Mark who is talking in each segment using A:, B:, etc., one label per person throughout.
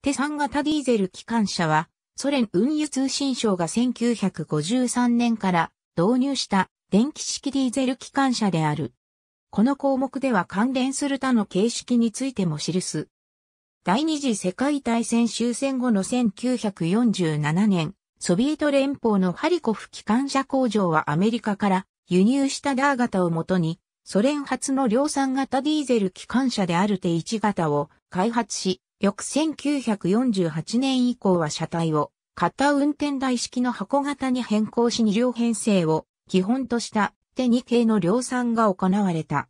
A: 手酸型ディーゼル機関車は、ソ連運輸通信省が1953年から導入した電気式ディーゼル機関車である。この項目では関連する他の形式についても記す。第二次世界大戦終戦後の1947年、ソビエト連邦のハリコフ機関車工場はアメリカから輸入したダー型をもとに、ソ連初の量産型ディーゼル機関車であるテ1型を開発し、翌1948年以降は車体を型運転台式の箱型に変更し2両編成を基本とした手2系の量産が行われた。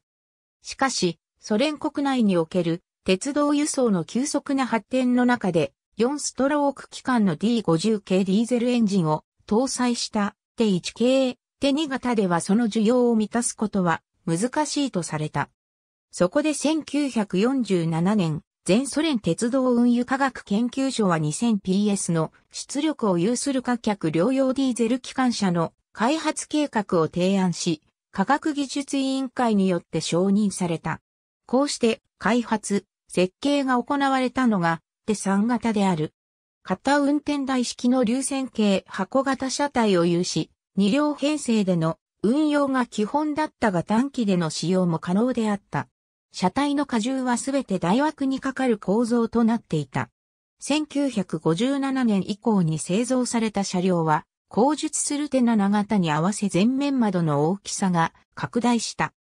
A: しかし、ソ連国内における鉄道輸送の急速な発展の中で、4ストローク機関の D50 系ディーゼルエンジンを搭載した手1系、手2型ではその需要を満たすことは難しいとされた。そこで1947年、全ソ連鉄道運輸科学研究所は 2000PS の出力を有する各客両用ディーゼル機関車の開発計画を提案し、科学技術委員会によって承認された。こうして開発、設計が行われたのが、手3型である。型運転台式の流線形箱型車体を有し、2両編成での運用が基本だったが短期での使用も可能であった。車体の荷重はすべて大枠にかかる構造となっていた。1957年以降に製造された車両は、後述する手な長型に合わせ前面窓の大きさが拡大した。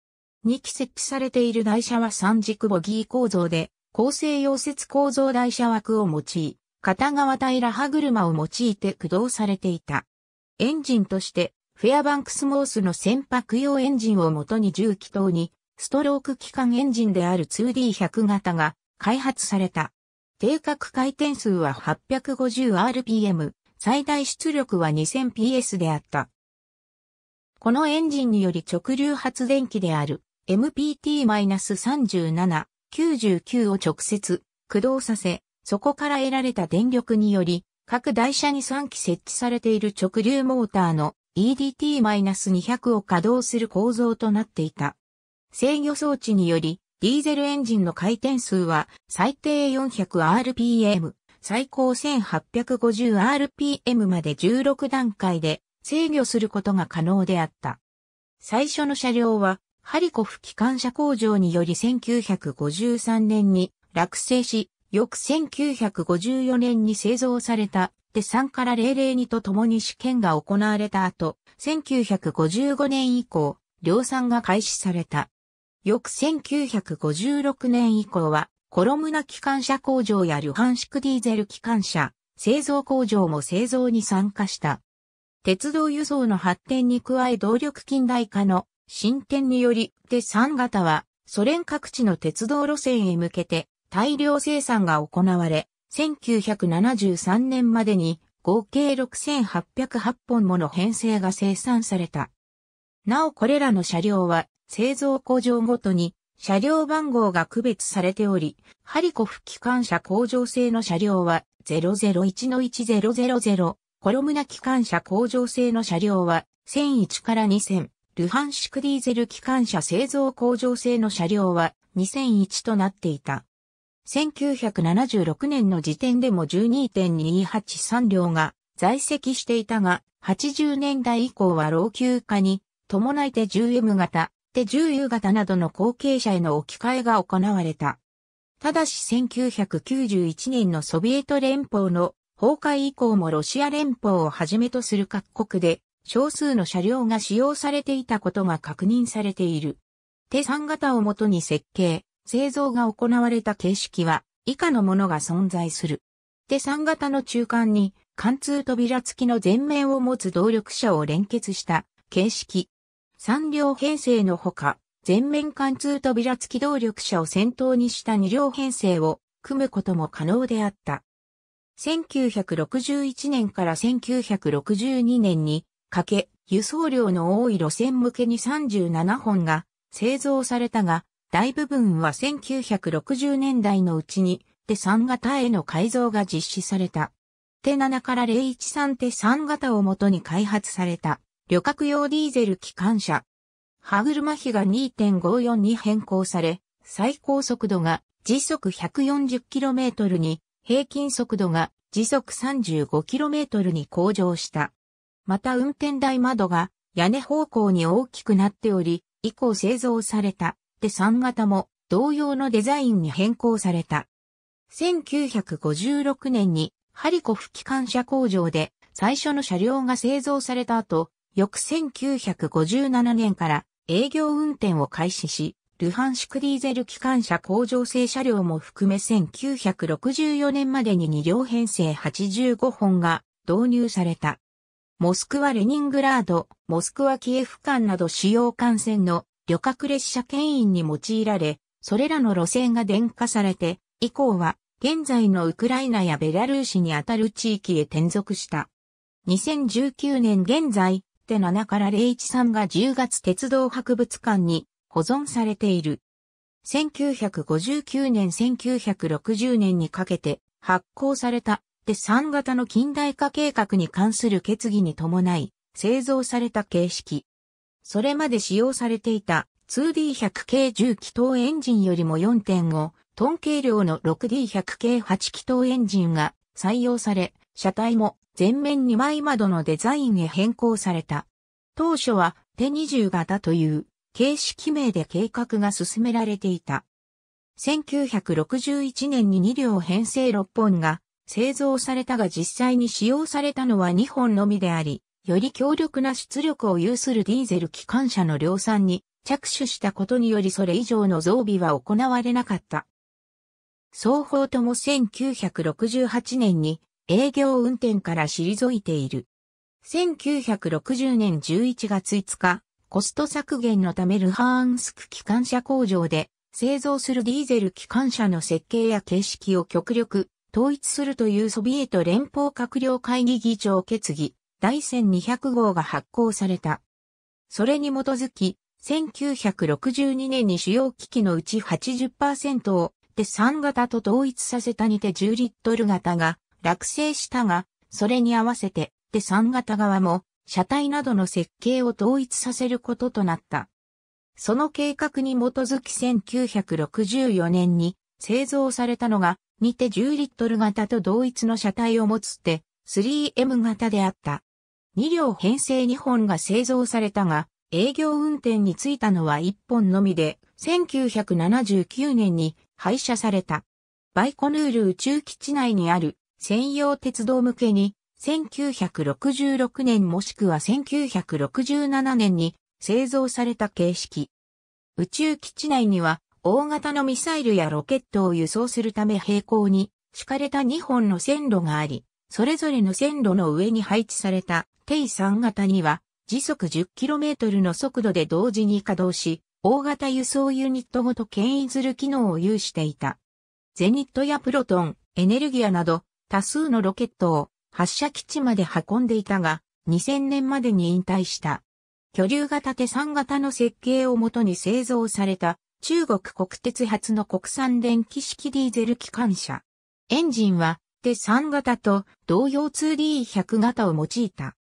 A: 2機設置されている台車は三軸ボギー構造で、構成溶接構造台車枠を用い、片側平歯車を用いて駆動されていた。エンジンとして、フェアバンクスモースの船舶用エンジンをもとに重機等にストローク機関エンジンである 2D100 型が開発された。定格回転数は 850rpm、最大出力は 2000ps であった。このエンジンにより直流発電機である MPT-37、99を直接駆動させ、そこから得られた電力により、各台車に3機設置されている直流モーターの EDT-200 を稼働する構造となっていた。制御装置により、ディーゼルエンジンの回転数は最低 400rpm、最高 1850rpm まで16段階で制御することが可能であった。最初の車両は、ハリコフ機関車工場により1953年に落成し、翌1954年に製造された、で3から002と共に試験が行われた後、1955年以降、量産が開始された。翌1956年以降は、コロムナ機関車工場やルハンシクディーゼル機関車、製造工場も製造に参加した。鉄道輸送の発展に加え動力近代化の進展により、で3型は、ソ連各地の鉄道路線へ向けて大量生産が行われ、1973年までに合計6808本もの編成が生産された。なおこれらの車両は製造工場ごとに車両番号が区別されており、ハリコフ機関車工場製の車両は001-1000、コロムナ機関車工場製の車両は1001から2000、ルハンシクディーゼル機関車製造工場製の車両は2001となっていた。1976年の時点でも12.283両が在籍していたが、80年代以降は老朽化に伴いて 10M 型、って10夕方などの後継者への置き換えが行われた。ただし1991年のソビエト連邦の崩壊以降もロシア連邦をはじめとする各国で少数の車両が使用されていたことが確認されている。手3型をもとに設計、製造が行われた形式は以下のものが存在する。手3型の中間に貫通扉付きの前面を持つ動力車を連結した形式。3両編成のほか、全面貫通扉付き動力車を先頭にした2両編成を組むことも可能であった。1961年から1962年にかけ、輸送量の多い路線向けに37本が製造されたが、大部分は1960年代のうちに手3型への改造が実施された。手7から013手3型をもとに開発された。旅客用ディーゼル機関車。歯車比が2.54に変更され、最高速度が時速 140km に、平均速度が時速 35km に向上した。また運転台窓が屋根方向に大きくなっており、以降製造されたで3型も同様のデザインに変更された。1956年にハリコフ機関車工場で最初の車両が製造された後、翌1957年から営業運転を開始し、ルハンシクディーゼル機関車工場製車両も含め1964年までに2両編成85本が導入された。モスクワ・レニングラード、モスクワ・キエフ間など主要幹線の旅客列車牽引に用いられ、それらの路線が電化されて、以降は現在のウクライナやベラルーシにあたる地域へ転属した。2019年現在、って7から013が10月鉄道博物館に保存されている。1959年1960年にかけて発行されたで3型の近代化計画に関する決議に伴い製造された形式。それまで使用されていた 2D100 系10気筒エンジンよりも4.5トン軽量の 6D100 系8気筒エンジンが採用され、車体も前面2枚窓のデザインへ変更された。当初は手20型という形式名で計画が進められていた。1961年に2両編成6本が製造されたが実際に使用されたのは2本のみであり、より強力な出力を有するディーゼル機関車の量産に着手したことによりそれ以上の増備は行われなかった。双方とも1968年に営業運転から退いている。1960年11月5日、コスト削減のためルハーンスク機関車工場で製造するディーゼル機関車の設計や形式を極力統一するというソビエト連邦閣僚会議議長決議第1200号が発行された。それに基づき、1962年に主要機器のうち80%をデ3型と統一させたにて10リットル型が落成したが、それに合わせて、手3型側も、車体などの設計を統一させることとなった。その計画に基づき1964年に製造されたのが、にて10リットル型と同一の車体を持つって 3M 型であった。2両編成2本が製造されたが、営業運転についたのは1本のみで、1979年に廃車された。バイコヌール宇宙基地内にある専用鉄道向けに、1966年もしくは1967年に製造された形式。宇宙基地内には大型のミサイルやロケットを輸送するため平行に敷かれた2本の線路があり、それぞれの線路の上に配置された定3型には時速 10km の速度で同時に稼働し、大型輸送ユニットごと牽引する機能を有していた。ゼニットやプロトン、エネルギアなど多数のロケットを発射基地まで運んでいたが、2000年までに引退した。巨竜型手3型の設計をもとに製造された中国国鉄発の国産電気式ディーゼル機関車。エンジンは手3型と同様 2D100 型を用いた。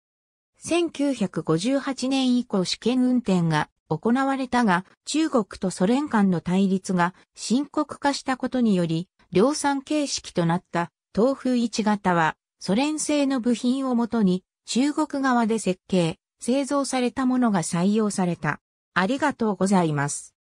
A: 1958年以降試験運転が行われたが、中国とソ連間の対立が深刻化したことにより、量産形式となった東風1型は、ソ連製の部品をもとに、中国側で設計、製造されたものが採用された。ありがとうございます。